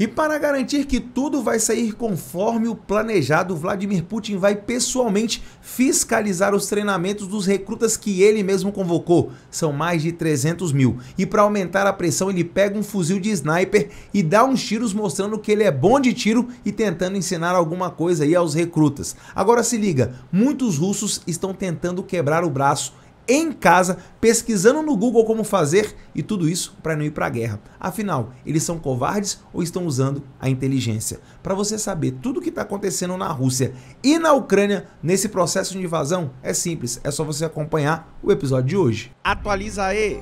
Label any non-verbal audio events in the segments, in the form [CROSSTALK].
E para garantir que tudo vai sair conforme o planejado, Vladimir Putin vai pessoalmente fiscalizar os treinamentos dos recrutas que ele mesmo convocou. São mais de 300 mil. E para aumentar a pressão, ele pega um fuzil de sniper e dá uns tiros mostrando que ele é bom de tiro e tentando ensinar alguma coisa aí aos recrutas. Agora se liga, muitos russos estão tentando quebrar o braço em casa, pesquisando no Google como fazer e tudo isso para não ir para a guerra. Afinal, eles são covardes ou estão usando a inteligência? Para você saber tudo o que está acontecendo na Rússia e na Ucrânia nesse processo de invasão, é simples, é só você acompanhar o episódio de hoje. Atualiza aí!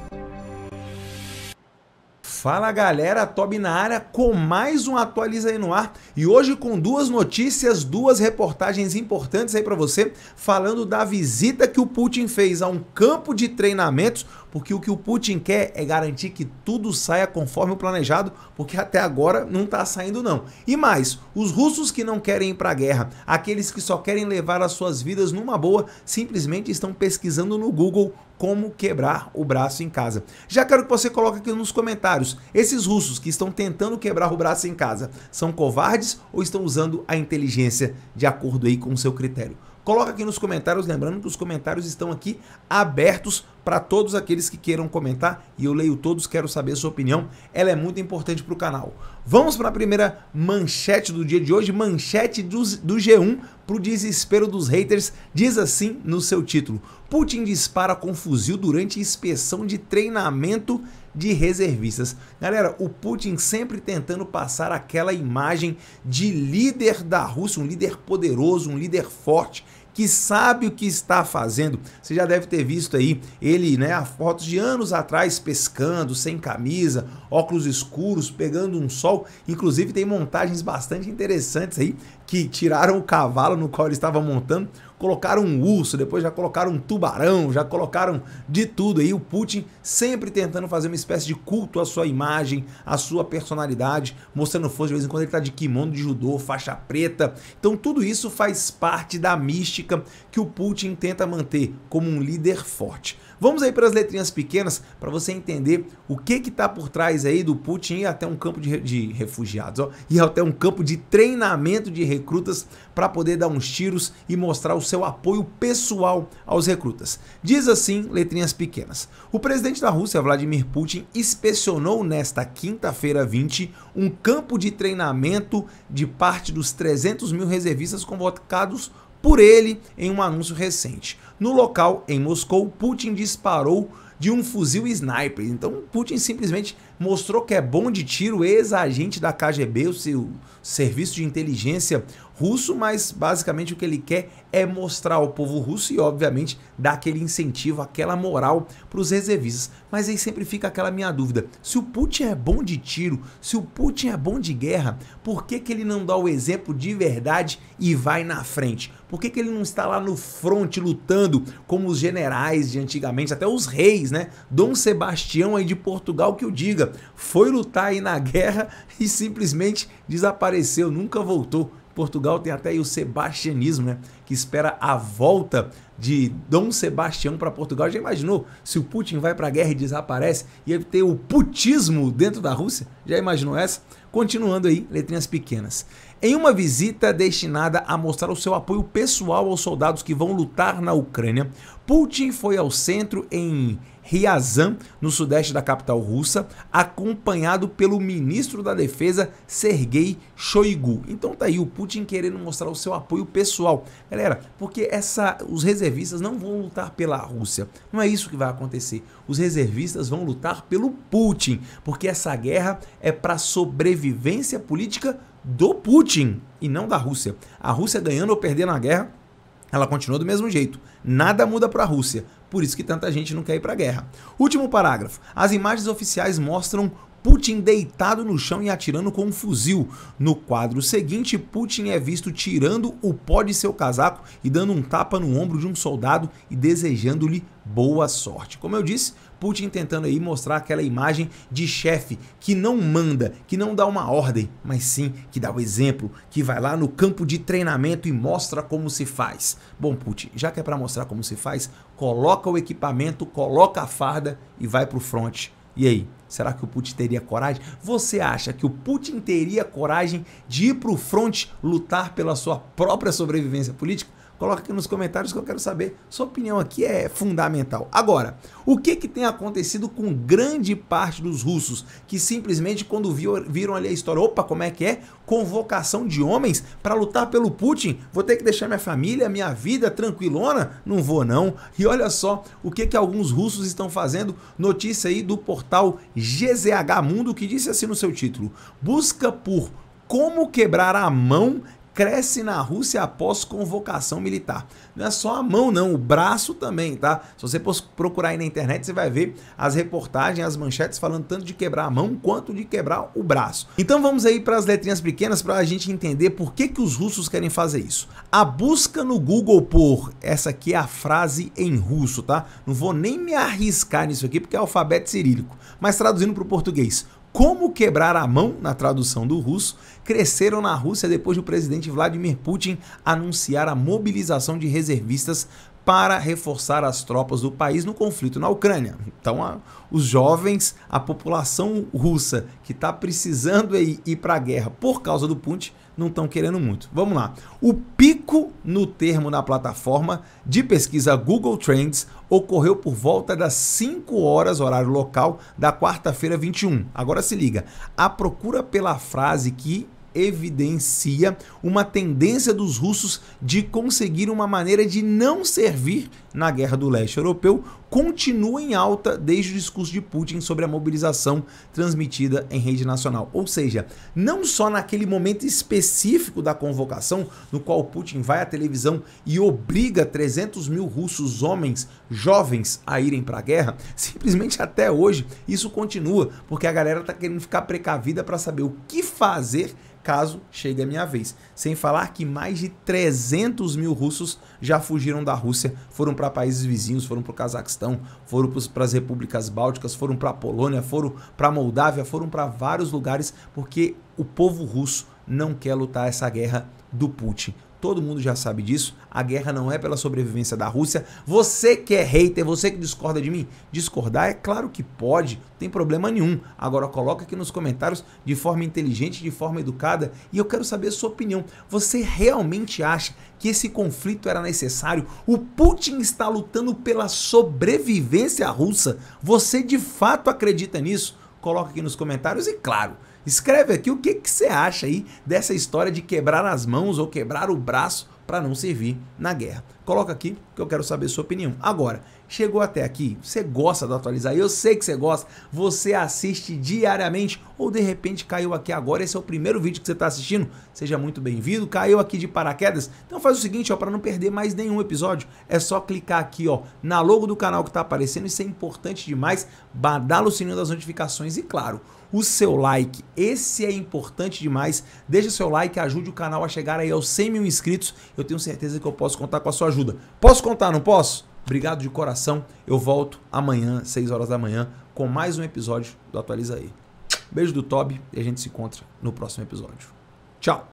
Fala galera, Toby na área com mais um Atualiza aí no ar e hoje com duas notícias, duas reportagens importantes aí para você, falando da visita que o Putin fez a um campo de treinamentos porque o que o Putin quer é garantir que tudo saia conforme o planejado, porque até agora não está saindo não. E mais, os russos que não querem ir para a guerra, aqueles que só querem levar as suas vidas numa boa, simplesmente estão pesquisando no Google como quebrar o braço em casa. Já quero que você coloque aqui nos comentários, esses russos que estão tentando quebrar o braço em casa, são covardes ou estão usando a inteligência de acordo aí com o seu critério? Coloca aqui nos comentários, lembrando que os comentários estão aqui abertos para todos aqueles que queiram comentar e eu leio todos, quero saber a sua opinião, ela é muito importante para o canal. Vamos para a primeira manchete do dia de hoje, manchete do, do G1 para o desespero dos haters, diz assim no seu título, Putin dispara com fuzil durante inspeção de treinamento de reservistas. Galera, o Putin sempre tentando passar aquela imagem de líder da Rússia, um líder poderoso, um líder forte, que sabe o que está fazendo. Você já deve ter visto aí ele, né, a fotos de anos atrás pescando, sem camisa, óculos escuros, pegando um sol. Inclusive tem montagens bastante interessantes aí que tiraram o cavalo no qual ele estava montando, colocaram um urso, depois já colocaram um tubarão, já colocaram de tudo aí. O Putin sempre tentando fazer uma espécie de culto à sua imagem, à sua personalidade, mostrando força. De vez em quando ele está de kimono de judô, faixa preta. Então tudo isso faz parte da mística que o Putin tenta manter como um líder forte. Vamos aí para as letrinhas pequenas para você entender o que que tá por trás aí do Putin e até um campo de, de refugiados, ó, e até um campo de treinamento de recrutas para poder dar uns tiros e mostrar o seu apoio pessoal aos recrutas. Diz assim, letrinhas pequenas. O presidente da Rússia, Vladimir Putin, inspecionou nesta quinta-feira 20 um campo de treinamento de parte dos 300 mil reservistas convocados por ele em um anúncio recente. No local, em Moscou, Putin disparou de um fuzil sniper. Então Putin simplesmente mostrou que é bom de tiro, ex-agente da KGB, o seu serviço de inteligência russo, mas basicamente o que ele quer é mostrar ao povo russo e, obviamente, dar aquele incentivo, aquela moral para os reservistas. Mas aí sempre fica aquela minha dúvida: se o Putin é bom de tiro, se o Putin é bom de guerra, por que, que ele não dá o exemplo de verdade e vai na frente? Por que, que ele não está lá no fronte lutando como os generais de antigamente, até os reis, né? Dom Sebastião aí de Portugal que o diga, foi lutar aí na guerra [LAUGHS] e simplesmente desapareceu, nunca voltou. Portugal tem até o sebastianismo, né? que espera a volta de Dom Sebastião para Portugal. Já imaginou se o Putin vai para a guerra e desaparece e ter o putismo dentro da Rússia? Já imaginou essa? Continuando aí, letrinhas pequenas. Em uma visita destinada a mostrar o seu apoio pessoal aos soldados que vão lutar na Ucrânia, Putin foi ao centro em Ryazan, no sudeste da capital russa, acompanhado pelo ministro da Defesa Sergei Shoigu. Então tá aí o Putin querendo mostrar o seu apoio pessoal. É Galera, porque essa, os reservistas não vão lutar pela Rússia. Não é isso que vai acontecer. Os reservistas vão lutar pelo Putin, porque essa guerra é para sobrevivência política do Putin e não da Rússia. A Rússia ganhando ou perdendo a guerra, ela continua do mesmo jeito. Nada muda para a Rússia. Por isso que tanta gente não quer ir para a guerra. Último parágrafo. As imagens oficiais mostram Putin deitado no chão e atirando com um fuzil. No quadro seguinte, Putin é visto tirando o pó de seu casaco e dando um tapa no ombro de um soldado e desejando-lhe boa sorte. Como eu disse, Putin tentando aí mostrar aquela imagem de chefe que não manda, que não dá uma ordem, mas sim que dá o exemplo, que vai lá no campo de treinamento e mostra como se faz. Bom, Putin, já que é para mostrar como se faz, coloca o equipamento, coloca a farda e vai pro fronte e aí, será que o Putin teria coragem? Você acha que o Putin teria coragem de ir para o fronte lutar pela sua própria sobrevivência política? Coloca aqui nos comentários que eu quero saber. Sua opinião aqui é fundamental. Agora, o que, que tem acontecido com grande parte dos russos que simplesmente quando viram, viram ali a história, opa, como é que é? Convocação de homens para lutar pelo Putin. Vou ter que deixar minha família, minha vida tranquilona? Não vou não. E olha só o que, que alguns russos estão fazendo. Notícia aí do portal GZH Mundo que disse assim no seu título: Busca por como quebrar a mão cresce na Rússia após convocação militar. Não é só a mão, não, o braço também, tá? Se você procurar aí na internet, você vai ver as reportagens, as manchetes falando tanto de quebrar a mão quanto de quebrar o braço. Então vamos aí para as letrinhas pequenas para a gente entender por que, que os russos querem fazer isso. A busca no Google por essa aqui é a frase em russo, tá? Não vou nem me arriscar nisso aqui porque é alfabeto cirílico, mas traduzindo para o português como Quebrar a Mão, na tradução do russo, cresceram na Rússia depois do presidente Vladimir Putin anunciar a mobilização de reservistas para reforçar as tropas do país no conflito na Ucrânia. Então, a, os jovens, a população russa que está precisando ir, ir para a guerra por causa do Putin, não estão querendo muito. Vamos lá. O pico no termo na plataforma de pesquisa Google Trends ocorreu por volta das 5 horas, horário local, da quarta-feira 21. Agora se liga. A procura pela frase que evidencia uma tendência dos russos de conseguir uma maneira de não servir na Guerra do Leste Europeu continua em alta desde o discurso de Putin sobre a mobilização transmitida em rede nacional. Ou seja, não só naquele momento específico da convocação, no qual Putin vai à televisão e obriga 300 mil russos homens jovens a irem para a guerra, simplesmente até hoje isso continua, porque a galera está querendo ficar precavida para saber o que fazer caso chegue a minha vez. Sem falar que mais de 300 mil russos já fugiram da Rússia, foram para países vizinhos, foram para o Cazaquistão Cazaquistão, foram para as repúblicas bálticas, foram para a Polônia, foram para a Moldávia, foram para vários lugares, porque o povo russo não quer lutar essa guerra do Putin. Todo mundo já sabe disso. A guerra não é pela sobrevivência da Rússia. Você que é hater, você que discorda de mim, discordar é claro que pode, não tem problema nenhum. Agora coloca aqui nos comentários de forma inteligente, de forma educada, e eu quero saber a sua opinião. Você realmente acha que esse conflito era necessário? O Putin está lutando pela sobrevivência russa? Você de fato acredita nisso? Coloca aqui nos comentários e claro, Escreve aqui o que, que você acha aí dessa história de quebrar as mãos ou quebrar o braço para não servir na guerra. Coloca aqui que eu quero saber sua opinião. Agora, chegou até aqui, você gosta do atualizar, eu sei que você gosta, você assiste diariamente ou de repente caiu aqui agora, esse é o primeiro vídeo que você está assistindo, seja muito bem-vindo, caiu aqui de paraquedas, então faz o seguinte, ó, para não perder mais nenhum episódio, é só clicar aqui, ó, na logo do canal que está aparecendo, isso é importante demais, badala o sininho das notificações e claro, o seu like. Esse é importante demais. Deixa seu like, ajude o canal a chegar aí aos 100 mil inscritos. Eu tenho certeza que eu posso contar com a sua ajuda. Posso contar, não posso? Obrigado de coração. Eu volto amanhã, 6 horas da manhã, com mais um episódio do Atualiza aí. Beijo do Toby e a gente se encontra no próximo episódio. Tchau!